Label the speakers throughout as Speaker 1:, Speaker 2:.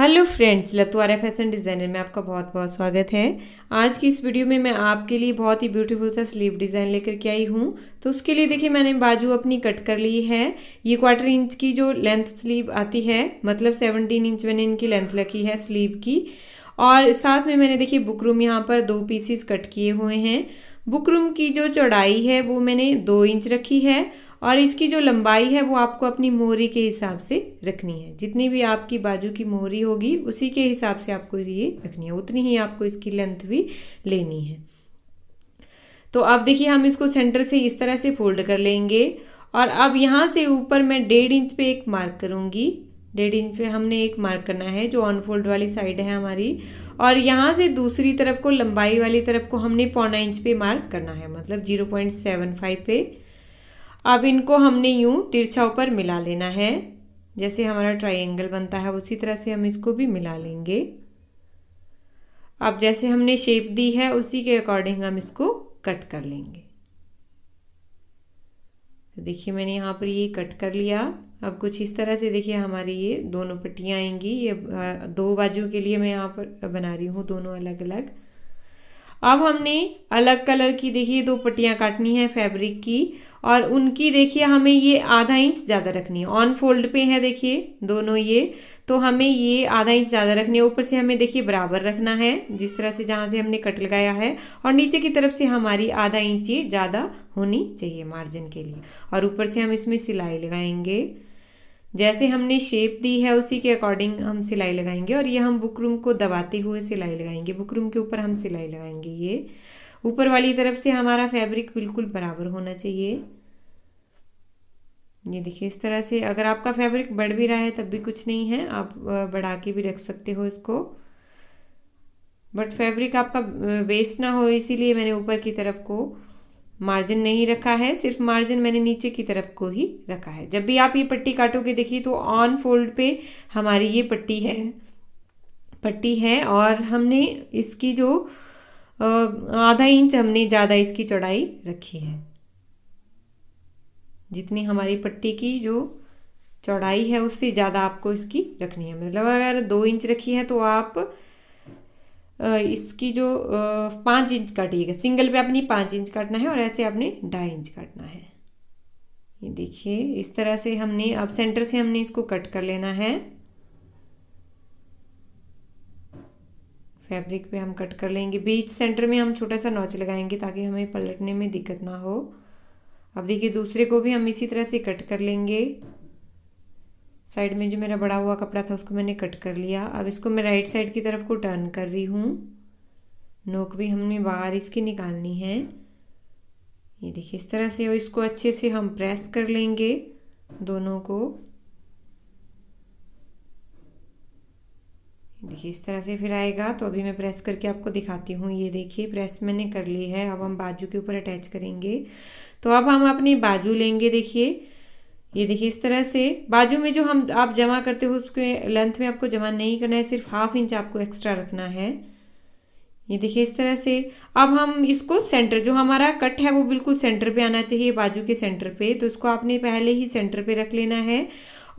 Speaker 1: hello friends लतवारा fashion designer में आपका बहुत बहुत स्वागत है आज की इस वीडियो में मैं आपके लिए बहुत ही ब्यूटीफुल सा स्लीव डिज़ाइन लेकर के आई हूँ तो उसके लिए देखिए मैंने बाजू अपनी कट कर ली है ये क्वार्टर इंच की जो लेंथ स्लीव आती है मतलब सेवनटीन इंच मैंने इनकी लेंथ रखी है स्लीव की और साथ में मैंने देखिए बुक रूम यहाँ पर दो पीसीस कट किए हुए हैं बुक रूम की जो चौड़ाई है वो मैंने दो इंच रखी है और इसकी जो लंबाई है वो आपको अपनी मोहरी के हिसाब से रखनी है जितनी भी आपकी बाजू की मोहरी होगी उसी के हिसाब से आपको ये रखनी है उतनी ही आपको इसकी लेंथ भी लेनी है तो अब देखिए हम इसको सेंटर से इस तरह से फोल्ड कर लेंगे और अब यहाँ से ऊपर मैं डेढ़ इंच पे एक मार्क करूँगी डेढ़ इंच पे हमने एक मार्क करना है जो अनफोल्ड वाली साइड है हमारी और यहाँ से दूसरी तरफ को लंबाई वाली तरफ को हमने पौना इंच पे मार्क करना है मतलब जीरो पॉइंट सेवन फाइव पे अब इनको हमने यूँ तिरछा ऊपर मिला लेना है जैसे हमारा ट्राइंगल बनता है उसी तरह से हम इसको भी मिला लेंगे अब जैसे हमने शेप दी है उसी के अकॉर्डिंग हम इसको कट कर लेंगे तो देखिए मैंने यहाँ पर ये कट कर लिया अब कुछ इस तरह से देखिए हमारी ये दोनों पट्टियाँ आएंगी ये दो बाजू के लिए मैं यहाँ पर बना रही हूँ दोनों अलग अलग अब हमने अलग कलर की देखिए दो पट्टियाँ काटनी है फैब्रिक की और उनकी देखिए हमें ये आधा इंच ज़्यादा रखनी है ऑन फोल्ड पे है देखिए दोनों ये तो हमें ये आधा इंच ज़्यादा रखनी है ऊपर से हमें देखिए बराबर रखना है जिस तरह से जहाँ से हमने कट लगाया है और नीचे की तरफ से हमारी आधा इंच ये ज़्यादा होनी चाहिए मार्जिन के लिए और ऊपर से हम इसमें सिलाई लगाएंगे जैसे हमने शेप दी है उसी के अकॉर्डिंग हम सिलाई लगाएंगे और ये हम बुकरूम को दबाते हुए सिलाई लगाएंगे बुकरूम के ऊपर हम सिलाई लगाएंगे ये ऊपर वाली तरफ से हमारा फैब्रिक बिल्कुल बराबर होना चाहिए ये देखिए इस तरह से अगर आपका फैब्रिक बढ़ भी रहा है तब भी कुछ नहीं है आप बढ़ा के भी रख सकते हो इसको बट फैब्रिक आपका वेस्ट ना हो इसीलिए मैंने ऊपर की तरफ को मार्जिन नहीं रखा है सिर्फ मार्जिन मैंने नीचे की तरफ को ही रखा है जब भी आप ये पट्टी काटोगे देखिए तो ऑन फोल्ड पे हमारी ये पट्टी है पट्टी है और हमने इसकी जो आधा इंच हमने ज़्यादा इसकी चौड़ाई रखी है जितनी हमारी पट्टी की जो चौड़ाई है उससे ज़्यादा आपको इसकी रखनी है मतलब अगर दो इंच रखी है तो आप इसकी जो पाँच इंच काटिएगा सिंगल पे आपने पाँच इंच काटना है और ऐसे आपने ढाई इंच काटना है ये देखिए इस तरह से हमने अब सेंटर से हमने इसको कट कर लेना है फैब्रिक पे हम कट कर लेंगे बीच सेंटर में हम छोटा सा नॉच लगाएंगे ताकि हमें पलटने में दिक्कत ना हो अब देखिए दूसरे को भी हम इसी तरह से कट कर लेंगे साइड में जो मेरा बड़ा हुआ कपड़ा था उसको मैंने कट कर लिया अब इसको मैं राइट साइड की तरफ को टर्न कर रही हूँ नोक भी हमने बाहर इसकी निकालनी है ये देखिए इस तरह से इसको अच्छे से हम प्रेस कर लेंगे दोनों को देखिए इस तरह से फिर आएगा तो अभी मैं प्रेस करके आपको दिखाती हूँ ये देखिए प्रेस मैंने कर ली है अब हम बाजू के ऊपर अटैच करेंगे तो अब हम अपनी बाजू लेंगे देखिए ये देखिए इस तरह से बाजू में जो हम आप जमा करते हो उसके लेंथ में आपको जमा नहीं करना है सिर्फ हाफ इंच आपको एक्स्ट्रा रखना है ये देखिए इस तरह से अब हम इसको सेंटर जो हमारा कट है वो बिल्कुल सेंटर पे आना चाहिए बाजू के सेंटर पे तो इसको आपने पहले ही सेंटर पे रख लेना है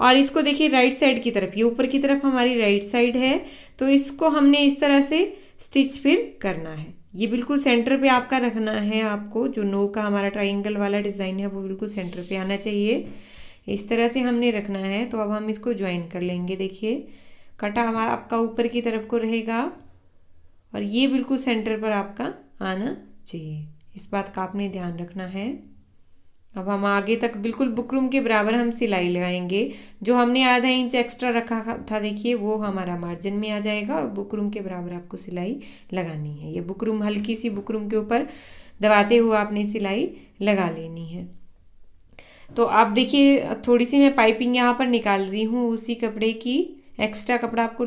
Speaker 1: और इसको देखिए राइट साइड की तरफ ये ऊपर की तरफ हमारी राइट साइड है तो इसको हमने इस तरह से स्टिच फिर करना है ये बिल्कुल सेंटर पे आपका रखना है आपको जो नो का हमारा ट्राइंगल वाला डिज़ाइन है वो बिल्कुल सेंटर पे आना चाहिए इस तरह से हमने रखना है तो अब हम इसको ज्वाइन कर लेंगे देखिए कटा हमारा आपका ऊपर की तरफ को रहेगा और ये बिल्कुल सेंटर पर आपका आना चाहिए इस बात का आपने ध्यान रखना है अब हम आगे तक बिल्कुल बुकरूम के बराबर हम सिलाई लगाएंगे जो हमने आधा इंच एक्स्ट्रा रखा था देखिए वो हमारा मार्जिन में आ जाएगा और बुकरूम के बराबर आपको सिलाई लगानी है ये बुकरूम हल्की सी बुकरूम के ऊपर दबाते हुए आपने सिलाई लगा लेनी है तो आप देखिए थोड़ी सी मैं पाइपिंग यहाँ पर निकाल रही हूँ उसी कपड़े की एक्स्ट्रा कपड़ा आपको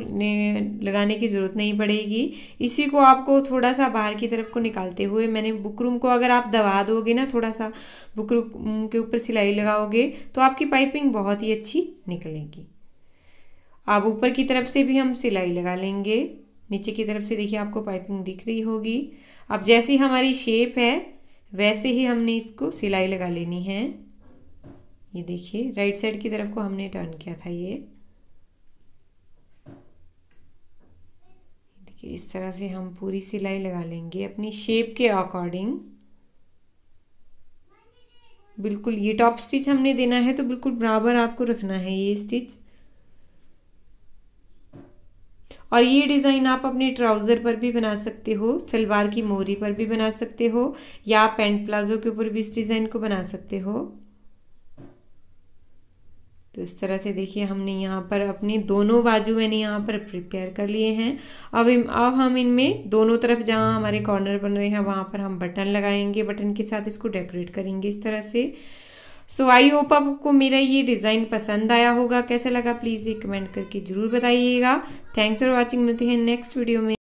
Speaker 1: लगाने की ज़रूरत नहीं पड़ेगी इसी को आपको थोड़ा सा बाहर की तरफ को निकालते हुए मैंने बुकरूम को अगर आप दबा दोगे ना थोड़ा सा बुकरूम के ऊपर सिलाई लगाओगे तो आपकी पाइपिंग बहुत ही अच्छी निकलेगी आप ऊपर की तरफ से भी हम सिलाई लगा लेंगे नीचे की तरफ से देखिए आपको पाइपिंग दिख रही होगी अब जैसी हमारी शेप है वैसे ही हमने इसको सिलाई लगा लेनी है ये देखिए राइट साइड की तरफ को हमने टर्न किया था ये देखिए इस तरह से हम पूरी सिलाई लगा लेंगे अपनी शेप के अकॉर्डिंग बिल्कुल ये टॉप स्टिच हमने देना है तो बिल्कुल बराबर आपको रखना है ये स्टिच और ये डिज़ाइन आप अपने ट्राउज़र पर भी बना सकते हो सलवार की मोरी पर भी बना सकते हो या पेंट प्लाजो के ऊपर भी इस डिज़ाइन को बना सकते हो तो इस तरह से देखिए हमने यहाँ पर अपनी दोनों बाजू मैंने यहाँ पर प्रिपेयर कर लिए हैं अब इन अब हम इनमें दोनों तरफ जहाँ हमारे कॉर्नर बन रहे हैं वहाँ पर हम बटन लगाएंगे बटन के साथ इसको डेकोरेट करेंगे इस तरह से सो आई होप आपको मेरा ये डिज़ाइन पसंद आया होगा कैसा लगा प्लीज़ ये कमेंट करके ज़रूर बताइएगा थैंक्स फॉर वॉचिंग मिलते हैं नेक्स्ट वीडियो में